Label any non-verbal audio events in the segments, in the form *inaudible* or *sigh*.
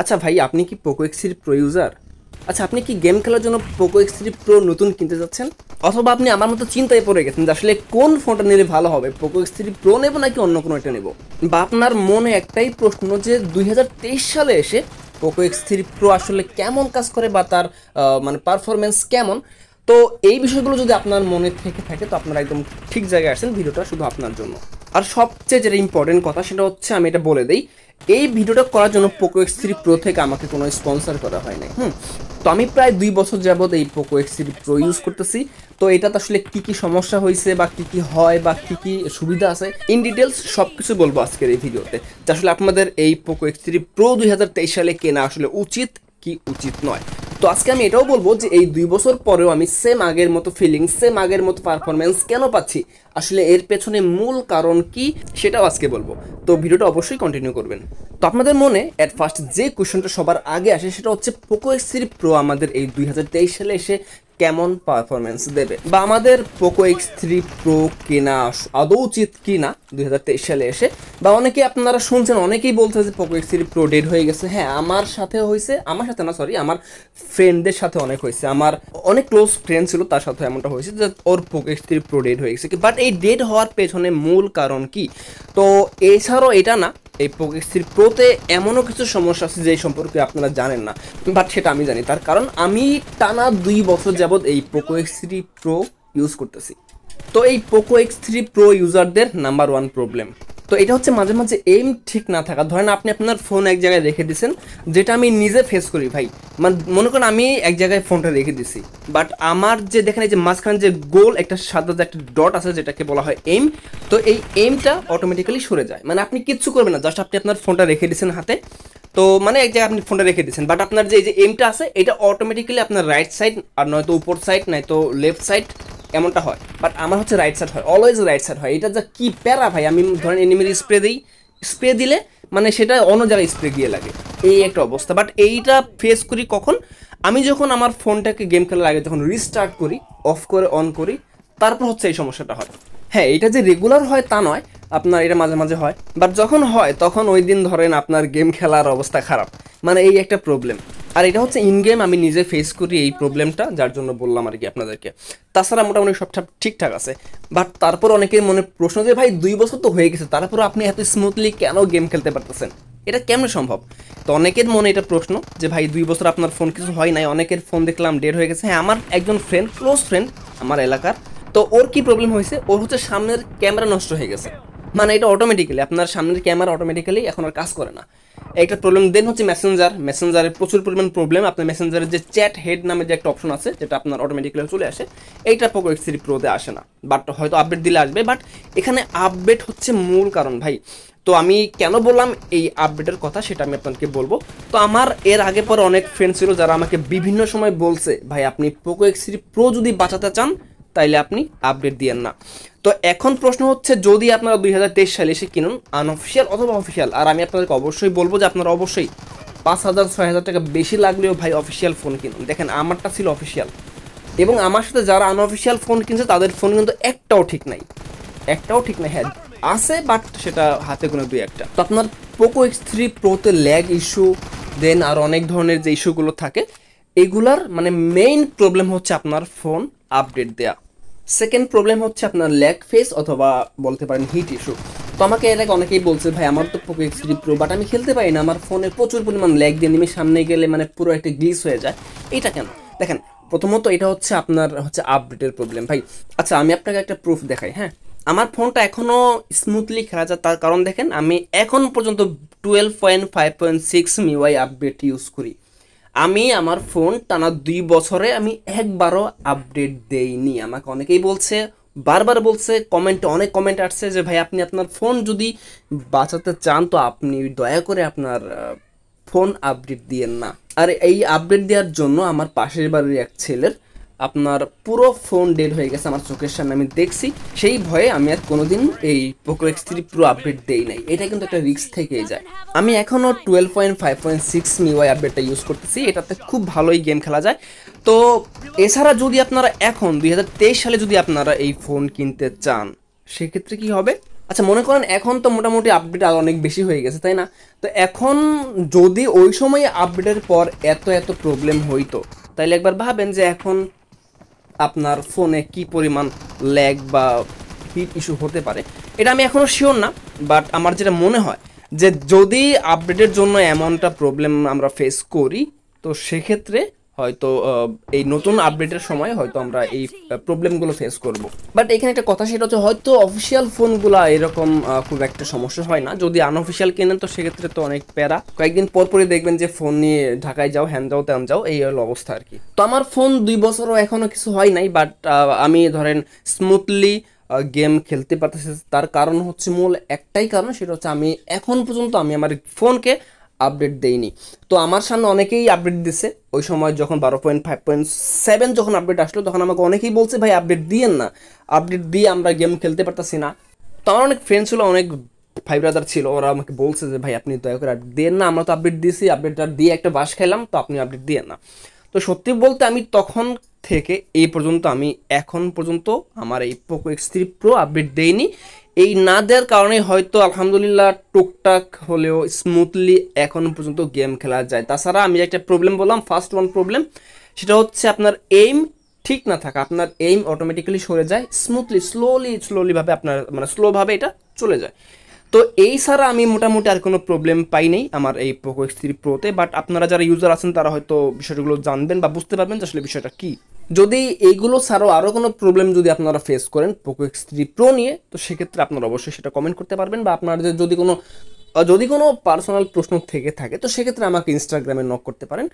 আচ্ছা ভাই আপনি কি Poco X three Pro user আচ্ছা আপনি কি গেম খেলার জন্য পোকো এক্স থ্রি প্রো নতুন কিনতে যাচ্ছেন অথবা আপনি আমার মতো চিন্তায় পড়ে গেছেন যে আসলে কোন ফোনটা নিলে ভালো হবে পোকো এক্স থ্রি প্রো নেবো নাকি অন্য কোনো একটা নেবো বা আপনার মনে একটাই প্রশ্ন যে দুই সালে এসে পোকো এক্স থ্রি প্রো আসলে কেমন কাজ করে বা তার মানে পারফরমেন্স কেমন তো এই বিষয়গুলো যদি আপনার মনে থেকে থাকে তো আপনারা একদম ঠিক জায়গায় আসছেন ভিডিওটা শুধু আপনার জন্য আর সবচেয়ে যেটা ইম্পর্টেন্ট কথা সেটা হচ্ছে আমি এটা বলে দিই এই ভিডিওটা করার জন্য পোকো এক্স থ্রি প্রো থেকে আমাকে কোনো স্পন্সার করা হয় নাই হুম তো আমি প্রায় দুই বছর যাবৎ এই Poco X three Pro use করতেছি তো এটাতে আসলে কি কি সমস্যা হয়েছে বা কি কি হয় বা কি কি সুবিধা আছে ইন ডিটেলস সব কিছু বলবো আজকের এই ভিডিওতে আসলে আপনাদের এই পোকো এক্স থ্রি প্রো দুই সালে কেনা আসলে উচিত কি উচিত নয় তো আজকে আমি এটাও বলবো যে এই দুই বছর পরেও আমি সেম আগের মতো ফিলিংস সেম আগের মতো পারফরমেন্স কেন পাচ্ছি আসলে এর পেছনে মূল কারণ কি সেটাও আজকে বলবো তো ভিডিওটা অবশ্যই কন্টিনিউ করবেন তো আপনাদের মনে অ্যাট ফার্স্ট যে কোয়েশনটা সবার আগে আসে সেটা হচ্ছে পোকো এক্স প্রো আমাদের এই দুই সালে এসে কেমন পারফরমেন্স দেবে বা আমাদের পোকো এক্স থ্রি প্রো কেনা আদৌ উচিত কি না দুই সালে এসে বা অনেকে আপনারা শুনছেন অনেকেই বলছে যে Poco X three Pro dead হয়ে গেছে হ্যাঁ আমার সাথে হয়েছে আমার সাথে না সরি আমার ফ্রেন্ডদের সাথে অনেক হয়েছে আমার অনেক ক্লোজ ফ্রেন্ড ছিল তার সাথে এমনটা হয়েছে যে ওর Poco X three Pro dead হয়ে গেছে বাট এই ডেড হওয়ার পেছনে মূল কারণ কি তো এছাড়াও এটা না এই প্রোকেক্সির প্রোতে এমনও কিছু সমস্যা আছে যে সম্পর্কে আপনারা জানেন না বাট সেটা আমি জানি তার কারণ আমি টানা দুই বছর যাবৎ এই Poco X three Pro use করতেছি তো এই পোকো এক্স থ্রি প্রো ইউজারদের নাম্বার ওয়ান প্রবলেম তো এটা হচ্ছে মাঝে মাঝে এইম ঠিক না থাকা ধরেন আপনি আপনার ফোন এক জায়গায় রেখে দিয়েছেন যেটা আমি নিজে ফেস করি ভাই মনে করেন আমি এক জায়গায় ফোনটা রেখে দিছি বাট আমার যে দেখেন এই যে মাঝখানে যে গোল একটা সাদা একটা ডট আছে যেটাকে বলা হয় এইম তো এই এইমটা অটোমেটিক্যালি সরে যায় মানে আপনি কিচ্ছু করবেন না জাস্ট আপনি আপনার ফোনটা রেখে দিয়েছেন হাতে তো মানে এক জায়গায় আপনি ফোনটা রেখে দিয়েছেন বাট আপনার যে এই যে এমটা আছে এটা অটোমেটিক্যালি আপনার রাইট সাইড আর নয়তো উপর সাইড নয়তো লেফট সাইড এমনটা হয় বাট আমার হচ্ছে রাইট সাইড হয় অলওয়েজ রাইট সাইড হয় এটা যা কী প্যারা ভাই আমি ধরেন এনিমির স্প্রে দিই স্প্রে দিলে মানে সেটা অন্য জায়গায় স্প্রে গিয়ে লাগে এই একটা অবস্থা বাট এইটা ফেস করি কখন আমি যখন আমার ফোনটাকে গেম খেলার আগে যখন রিস্টার্ট করি অফ করে অন করি তারপর হচ্ছে এই সমস্যাটা হয় হ্যাঁ এটা যে রেগুলার হয় তা নয় আপনার এটা মাঝে মাঝে হয় বাট যখন হয় তখন ওই দিন ধরেন আপনার গেম খেলার অবস্থা খারাপ মানে এই একটা প্রবলেম আর এটা হচ্ছে ইন গেম আমি নিজে ফেস করি এই প্রবলেমটা যার জন্য বললাম আর কি আপনাদেরকে তাছাড়া মোটামুটি সবটা ঠিকঠাক আছে বাট তারপর অনেকের মনে প্রশ্ন যে ভাই দুই বছর তো হয়ে গেছে তারপর আপনি এত স্মুথলি কেন গেম খেলতে পারতেছেন এটা কেমন সম্ভব তো অনেকের মনে এটা প্রশ্ন যে ভাই দুই বছর আপনার ফোন কিছু হয় নাই অনেকের ফোন দেখলাম ডেট হয়ে গেছে হ্যাঁ আমার একজন ফ্রেন্ড ক্লোজ ফ্রেন্ড আমার এলাকার তো ওর কি প্রবলেম হয়েছে ওর হচ্ছে সামনের ক্যামেরা নষ্ট হয়ে গেছে মানে এটা অটোমেটিক্যালি আপনার সামনের ক্যামেরা অটোমেটিক্যালি এখন আর কাজ করে না একটা প্রবলেম দেন হচ্ছে মেসেঞ্জার মেসেঞ্জারের প্রচুর পরিমাণ প্রবলেম আপনার মেসেঞ্জারের যে চ্যাট হেড নামে যে একটা অপশন আছে যেটা আপনার অটোমেটিক্যালি চলে আসে এইটা পোকো এক্স থ্রি প্রোতে আসে না বাট হয়তো আপডেট দিলে আসবে বাট এখানে আপডেট হচ্ছে মূল কারণ ভাই তো আমি কেন বললাম এই আপডেটের কথা সেটা আমি আপনাকে বলবো তো আমার এর আগে পরে অনেক ফ্রেন্ড ছিল যারা আমাকে বিভিন্ন সময় বলছে ভাই আপনি পোকো এক্স থ্রি প্রো যদি বাঁচাতে চান তাইলে আপনি আপডেট দিয়েন না তো এখন প্রশ্ন হচ্ছে যদি আপনারা দুই সালে এসে কিনুন আনঅফিসিয়াল অথবা অফিসিয়াল আর আমি আপনাদেরকে অবশ্যই বলবো যে আপনারা অবশ্যই পাঁচ হাজার ছয় হাজার টাকা বেশি লাগলেও ভাই অফিসিয়াল ফোন কিনুন দেখেন আমারটা ছিল অফিসিয়াল এবং আমার সাথে যারা আনঅফিসিয়াল ফোন কিনছে তাদের ফোন কিন্তু একটাও ঠিক নাই একটাও ঠিক নাই হ্যাঁ আছে বাট সেটা হাতে কোনো দুই একটা তো আপনার পোকো এক্স থ্রি প্রোতে ল্যাগ ইস্যু দেন আর অনেক ধরনের যে ইস্যুগুলো থাকে এগুলার মানে মেইন প্রবলেম হচ্ছে আপনার ফোন আপডেট দেয়া সেকেন্ড প্রবলেম হচ্ছে আপনার ল্যাক ফেস অথবা বলতে পারেন হিট ইস্যু তো আমাকে এর আগে অনেকেই বলছে ভাই আমার তো Poco X three Pro but আমি খেলতে পারি না আমার ফোনে প্রচুর পরিমাণ ল্যাক দিয়ে নেমে সামনে গেলে মানে পুরো একটা গ্লিস হয়ে যায় এটা কেন দেখেন প্রথমত এটা হচ্ছে আপনার হচ্ছে আপডেটের প্রবলেম ভাই আচ্ছা আমি আপনাকে একটা প্রুফ দেখাই হ্যাঁ আমার ফোনটা এখনও স্মুথলি খেলা যায় তার কারণ দেখেন আমি এখন পর্যন্ত twelve point five point six MIUI update use করি আমি আমার ফোন টানা দুই বছরে আমি একবারও আপডেট দেইনি আমাকে অনেকেই বলছে বারবার বলছে কমেন্টে অনেক কমেন্ট আসছে যে ভাই আপনি আপনার ফোন যদি বাঁচাতে চান তো আপনি দয়া করে আপনার ফোন আপডেট দিয়েন না আর এই আপডেট দেওয়ার জন্য আমার পাশের বাড়ির এক ছেলের আপনার পুরো ফোন ডেল হয়ে গেছে আমার চোখের সামনে আমি দেখছি সেই ভয়ে আমি আর কোনোদিন এই পোকো এক্স থ্রি পুরো আপডেট দেই নাই এটা কিন্তু একটা রিক্স থেকেই যায় আমি এখনও twelve point five point six MIUI আপডেটটা ইউজ করতেছি এটাতে খুব ভালোই গেম খেলা যায় তো এছাড়া যদি আপনারা এখন দুই হাজার তেইশ সালে যদি আপনারা এই ফোন কিনতে চান সেক্ষেত্রে কি হবে আচ্ছা মনে করেন এখন তো মোটামুটি আপডেট আর অনেক বেশি হয়ে গেছে তাই না তো এখন যদি ওই সময় আপডেটের পর এত এত প্রবলেম হইতো তাইলে একবার ভাবেন যে এখন আপনার ফোনে কি পরিমাণ ল্যাগ বা হিট ইস্যু হতে পারে এটা আমি এখনও শিওর না বাট আমার যেটা মনে হয় যে যদি আপডেটের জন্য এমনটা প্রবলেম আমরা ফেস করি তো সেক্ষেত্রে হয়তো এই নতুন আপডেটের সময় হয়তো আমরা এই প্রবলেমগুলো ফেস করব বাট এখানে একটা কথা সেটা হচ্ছে হয়তো অফিসিয়াল ফোনগুলো এরকম খুব একটা সমস্যা হয় না যদি আনঅফিসিয়াল কেনেন তো সেক্ষেত্রে তো অনেক প্যারা কয়েকদিন পর পরই দেখবেন যে ফোন নিয়ে ঢাকায় যাও হ্যান যাও ত্যান যাও এই হল অবস্থা আর কি তো আমার ফোন দুই বছরও এখনও কিছু হয় নাই বাট আমি ধরেন স্মুথলি গেম খেলতে পারতেছি তার কারণ হচ্ছে মূল একটাই কারণ সেটা হচ্ছে আমি এখন পর্যন্ত আমি আমার ফোনকে আপডেট দেয়নি তো আমার সামনে অনেকেই আপডেট দিছে ওই সময় যখন বারো পয়েন্ট ফাইভ পয়েন্ট সেভেন যখন আপডেট আসলো তখন আমাকে অনেকেই বলছে ভাই আপডেট দিয়েন না আপডেট দিয়ে আমরা গেম খেলতে পারতাছি না তো আমার অনেক ফ্রেন্ড ছিল অনেক ফাইভ ব্রাদার ছিল ওরা আমাকে বলছে যে ভাই আপনি দয়া করে আপডেট দিয়েন না আমরা তো আপডেট দিয়েছি আপডেটটা দিয়ে একটা বাস খেলাম তো আপনি আপডেট দিয়েন না তো সত্যি বলতে আমি তখন থেকে এই পর্যন্ত আমি এখন পর্যন্ত আমার এই Poco X three Pro update দেইনি এই না দেওয়ার কারণে হয়তো আলহামদুলিল্লাহ টুকটাক হলেও স্মুথলি এখনও পর্যন্ত গেম খেলা যায় তাছাড়া আমি একটা প্রবলেম বললাম ফার্স্ট ওয়ান প্রবলেম সেটা হচ্ছে আপনার এইম ঠিক না থাকা আপনার এইম অটোমেটিক্যালি সরে যায় স্মুথলি স্লোলি স্লোলিভাবে আপনার মানে স্লোভাবে এটা চলে যায় তো এই ছাড়া আমি মোটামুটি আর কোনো প্রবলেম পাই নেই আমার এই পোকো এক্স থ্রি প্রোতে বাট আপনারা যারা ইউজার আছেন তারা হয়তো বিষয়গুলো জানবেন বা বুঝতে পারবেন যে আসলে বিষয়টা কী যদি এইগুলো ছাড়াও আরও কোনো প্রবলেম যদি আপনারা ফেস করেন পোকো এক্স থ্রি প্রো নিয়ে তো সেক্ষেত্রে আপনারা অবশ্যই সেটা কমেন্ট করতে পারবেন বা আপনাদের যদি কোনো যদি কোনো পার্সোনাল প্রশ্ন থেকে থাকে তো সেক্ষেত্রে আমাকে ইনস্টাগ্রামে নক করতে পারেন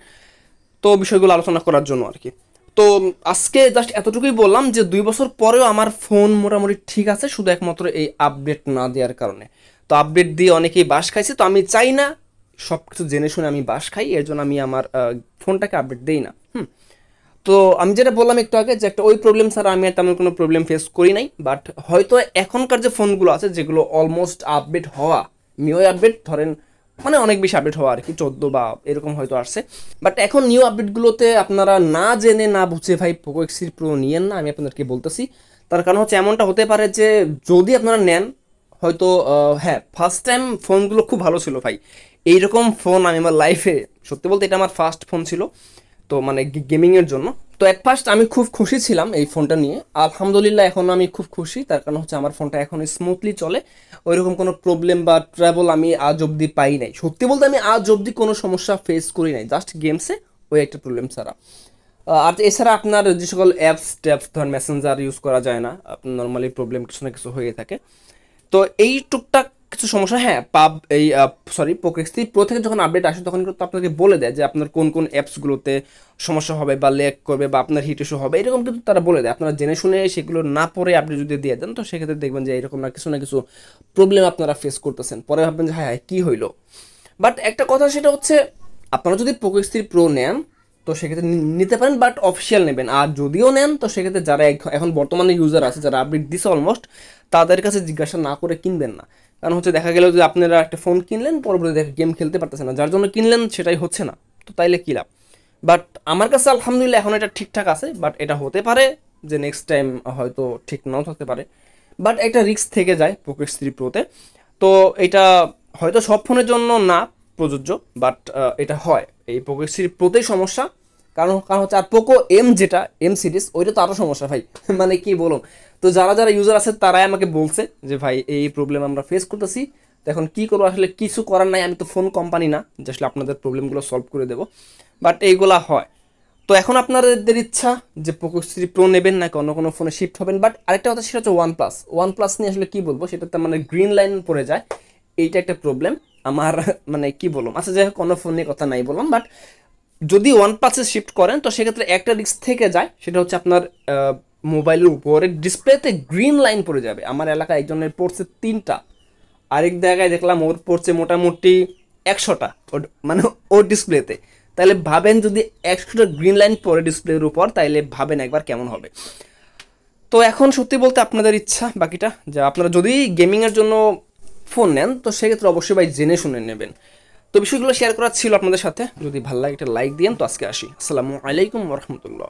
তো বিষয়গুলো আলোচনা করার জন্য আর কি তো আজকে জাস্ট এতটুকুই বললাম যে দুই বছর পরেও আমার ফোন মোটামুটি ঠিক আছে শুধু একমাত্র এই আপডেট না দেওয়ার কারণে তো আপডেট দিয়ে অনেকেই বাস খাইছে তো আমি চাই না সব কিছু জেনে শুনে আমি বাস খাই এর জন্য আমি আমার ফোনটাকে আপডেট দিই না হুম তো আমি যেটা বললাম একটু আগে যে একটা ওই প্রবলেম ছাড়া আমি আর তেমন কোনো প্রবলেম ফেস করি নাই বাট হয়তো এখনকার যে ফোনগুলো আছে যেগুলো অলমোস্ট আপডেট হওয়া নিউ আপডেট ধরেন মানে অনেক বেশি আপডেট হওয়া আর কি চোদ্দো বা এরকম হয়তো আসছে বাট এখন নিউ আপডেটগুলোতে আপনারা না জেনে না বুঝে ভাই পোকো এক্সির প্রো নিয়েন না আমি আপনাদেরকে বলতেছি তার কারণ হচ্ছে এমনটা হতে পারে যে যদি আপনারা নেন হয়তো হ্যাঁ ফার্স্ট টাইম ফোনগুলো খুব ভালো ছিল ভাই এইরকম ফোন আমি আমার লাইফে সত্যি বলতে এটা আমার ফার্স্ট ফোন ছিল তো মানে গেমিংয়ের জন্য তো এট ফার্স্ট আমি খুব খুশি ছিলাম এই ফোনটা নিয়ে আলহামদুলিল্লাহ এখন আমি খুব খুশি তার কারণ হচ্ছে আমার ফোনটা এখন স্মুথলি চলে ওইরকম কোনো প্রবলেম বা ট্রাভেল আমি আজ অবধি পাই নাই সত্যি বলতে আমি আজ অবধি কোনো সমস্যা ফেস করি নাই জাস্ট গেমসে ওই একটা প্রবলেম ছাড়া আর এছাড়া আপনার যে সকল অ্যাপস ট্যাপস ধর মেসেঞ্জার ইউজ করা যায় না আপনার নর্মালি প্রবলেম কিছু না কিছু হয়ে থাকে তো এই টুকটাক কিছু সমস্যা হ্যাঁ পাব এই সরি থ্রি প্রো থেকে যখন আপডেট আসে তখন কিন্তু আপনাকে বলে দেয় যে আপনার কোন কোন অ্যাপসগুলোতে সমস্যা হবে বা লেক করবে বা আপনার হিট ইস্যু হবে এরকম কিন্তু তারা বলে দেয় আপনারা জেনে শুনে সেগুলো না পরে আপনি যদি দিয়ে দেন তো সেক্ষেত্রে দেখবেন যে এরকম না কিছু না কিছু প্রবলেম আপনারা ফেস করতেছেন পরে ভাববেন যে হ্যাঁ হ্যাঁ কী হইলো বাট একটা কথা সেটা হচ্ছে আপনারা যদি থ্রি প্রো নেন তো সেক্ষেত্রে নিতে পারেন বাট অফিসিয়াল নেবেন আর যদিও নেন তো সেক্ষেত্রে যারা এখন বর্তমানে ইউজার আছে যারা আপডেট দিছে অলমোস্ট তাদের কাছে জিজ্ঞাসা না করে কিনবেন না কারণ হচ্ছে দেখা গেল যে আপনারা একটা ফোন কিনলেন পরবর্তী দেখে গেম খেলতে পারতেছে না যার জন্য কিনলেন সেটাই হচ্ছে না তো তাইলে কী লাভ বাট আমার কাছে আলহামদুলিল্লাহ এখন এটা ঠিকঠাক আছে বাট এটা হতে পারে যে নেক্সট টাইম হয়তো ঠিক নাও থাকতে পারে বাট একটা রিক্স থেকে যায় পোকেট থ্রি প্রোতে তো এটা হয়তো সব ফোনের জন্য না প্রযোজ্য বাট এটা হয় এই পোকেট থ্রি প্রোতেই সমস্যা কারণ কারণ হচ্ছে আর পোকো এম যেটা এম সিরিজ ওইটা তো আরও সমস্যা ভাই *laughs* মানে কি বলো তো যারা যারা ইউজার আছে তারাই আমাকে বলছে যে ভাই এই প্রবলেম আমরা ফেস করতেছি তো এখন কী করবো আসলে কিছু করার নাই আমি তো ফোন কোম্পানি না যে আসলে আপনাদের প্রবলেমগুলো সলভ করে দেবো বাট এইগুলা হয় তো এখন আপনাদের ইচ্ছা যে পোকো সিরি প্রো নেবেন না অন্য কোনো ফোনে শিফট হবেন বাট আরেকটা কথা সেটা হচ্ছে ওয়ান প্লাস ওয়ান প্লাস নিয়ে আসলে কী বলবো সেটাতে মানে গ্রিন লাইন পড়ে যায় এইটা একটা প্রবলেম আমার মানে কি বললাম আচ্ছা যাই হোক অন্য ফোন নিয়ে কথা নাই বললাম বাট যদি ওয়ান প্লাসে শিফট করেন তো সেক্ষেত্রে একটা রিস্ক থেকে যায় সেটা হচ্ছে আপনার মোবাইলের উপরে ডিসপ্লেতে গ্রিন লাইন পড়ে যাবে আমার এলাকায় একজনের পড়ছে তিনটা আরেক জায়গায় দেখলাম ওর পড়ছে মোটামুটি একশোটা মানে ওর ডিসপ্লেতে তাহলে ভাবেন যদি একশোটা গ্রিন লাইন পড়ে ডিসপ্লের উপর তাহলে ভাবেন একবার কেমন হবে তো এখন সত্যি বলতে আপনাদের ইচ্ছা বাকিটা যা আপনারা যদি গেমিংয়ের জন্য ফোন নেন তো সেক্ষেত্রে অবশ্যই ভাই জেনে শুনে নেবেন তো বিষয়গুলো শেয়ার করা ছিল আপনাদের সাথে যদি ভালো লাগে একটা লাইক দিয়েন তো আজকে আসি আসসালামু আলাইকুম রহমতুল্লাহ